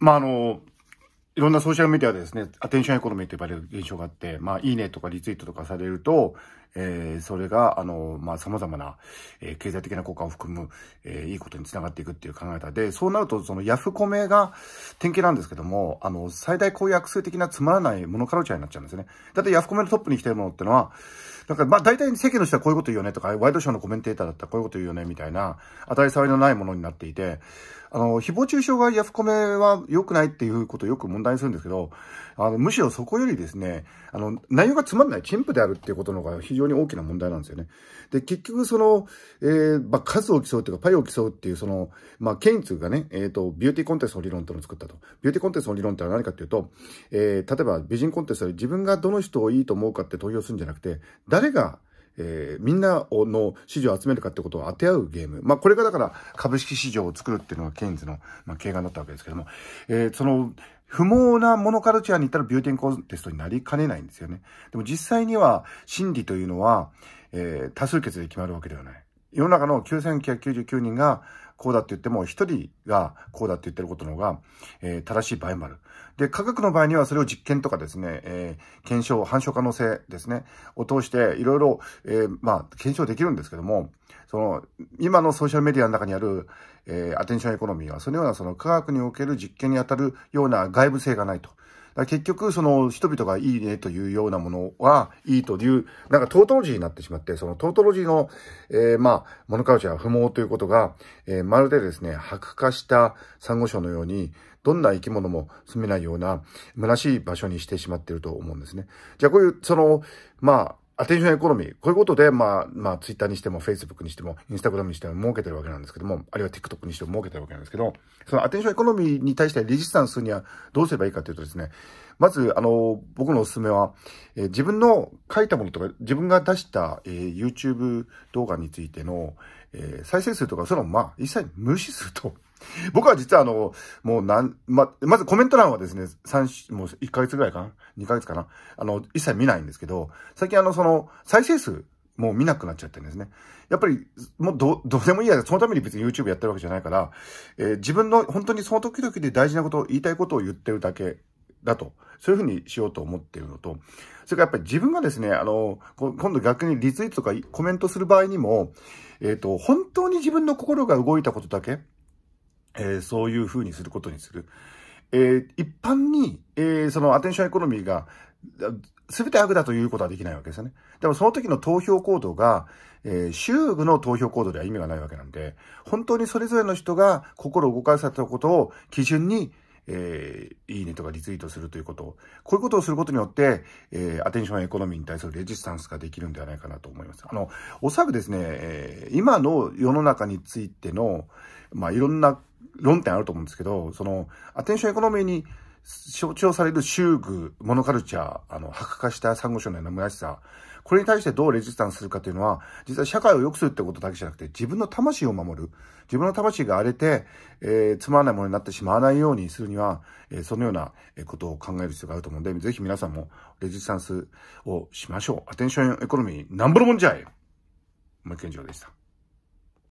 まあ、あの、いろんなソーシャルメディアでですね、アテンションエコノミーと呼ばれる現象があって、まあ、いいねとかリツイートとかされると、えー、それが、あの、まあ、様々な、えー、経済的な効果を含む、えー、いいことにつながっていくっていう考え方で、そうなると、そのヤフコメが典型なんですけども、あの、最大公約数的なつまらないモノカルチャーになっちゃうんですね。だってヤフコメのトップに来てるものってのは、だから、まあ、大体世間の人はこういうこと言うよねとか、ワイドショーのコメンテーターだったらこういうこと言うよねみたいな、当たり障りのないものになっていて、あの、誹謗中傷がヤフコメは良くないっていうことをよく問題にするんですけど、あの、むしろそこよりですね、あの、内容がつまんない陳腐であるっていうことの方が非常に大きな問題なんですよね。で、結局その、えー、まあ、数を競うっていうか、パイを競うっていう、その、まあ、ケインツがね、えっ、ー、と、ビューティーコンテストの理論っていうのを作ったと。ビューティーコンテストの理論ってのは何かっていうと、えー、例えば美人コンテストで自分がどの人をいいと思うかって投票するんじゃなくて、誰が、えー、みんなの支持を集めるかってことを当て合うゲーム。まあ、これがだから株式市場を作るっていうのがケインズの、まあ、経過だったわけですけども、えー、その、不毛なモノカルチャーに行ったらビューティンコンテストになりかねないんですよね。でも実際には真理というのは、えー、多数決で決まるわけではない。世の中の9999人がこうだって言っても、一人がこうだって言ってることの方が、えー、正しい場合もある。で、科学の場合にはそれを実験とかですね、えー、検証、反証可能性ですね、を通して、いろいろ、えー、まあ、検証できるんですけども、その、今のソーシャルメディアの中にある、えアテンションエコノミーは、そのようなその科学における実験に当たるような外部性がないと。結局、その人々がいいねというようなものは、いいという、なんかトートロジーになってしまって、そのトートロジーの、えー、まあ、モノカルチャー不毛ということが、えー、まるでですね、白化したサンゴ礁のように、どんな生き物も住めないような、虚しい場所にしてしまっていると思うんですね。じゃあ、こういう、その、まあ、アテンションエコノミー。こういうことで、まあ、まあ、ツイッターにしても、フェイスブックにしても、インスタグラムにしても儲けてるわけなんですけども、あるいは TikTok にしても儲けてるわけなんですけど、そのアテンションエコノミーに対してレジスタンスにはどうすればいいかというとですね、まず、あの、僕のおすすめは、えー、自分の書いたものとか、自分が出した、えー、YouTube 動画についての、えー、再生数とか、それをまあ、一切無視すると。僕は実はあの、もうなん、ま、まずコメント欄はですね、3、もう1ヶ月ぐらいかな ?2 ヶ月かなあの、一切見ないんですけど、最近あの、その、再生数、もう見なくなっちゃってるんですね。やっぱり、もうど、どうでもいいやそのために別に YouTube やってるわけじゃないから、えー、自分の本当にその時々で大事なことを言いたいことを言ってるだけだと、そういうふうにしようと思っているのと、それからやっぱり自分がですね、あの、今度逆にリツイートとかコメントする場合にも、えっ、ー、と、本当に自分の心が動いたことだけ、えー、そういう風にすることにする。えー、一般に、えー、そのアテンションエコノミーが、全て悪だということはできないわけですよね。でもその時の投票行動が、えー、州の投票行動では意味がないわけなんで、本当にそれぞれの人が心を動かされたことを基準に、えー、いいねとかリツイートするということ。を、こういうことをすることによって、えー、アテンションエコノミーに対するレジスタンスができるんではないかなと思います。あの、おそらくですね、えー、今の世の中についての、まあ、いろんな論点あると思うんですけど、その、アテンションエコノミーに象徴される宗具、モノカルチャー、あの、白化した珊瑚礁の生やしさ、これに対してどうレジスタンスするかというのは、実は社会を良くするってことだけじゃなくて、自分の魂を守る。自分の魂が荒れて、えー、つまらないものになってしまわないようにするには、えー、そのようなことを考える必要があると思うんで、ぜひ皆さんもレジスタンスをしましょう。アテンションエコノミー、なんぼのもんじゃいもう一件以上でした。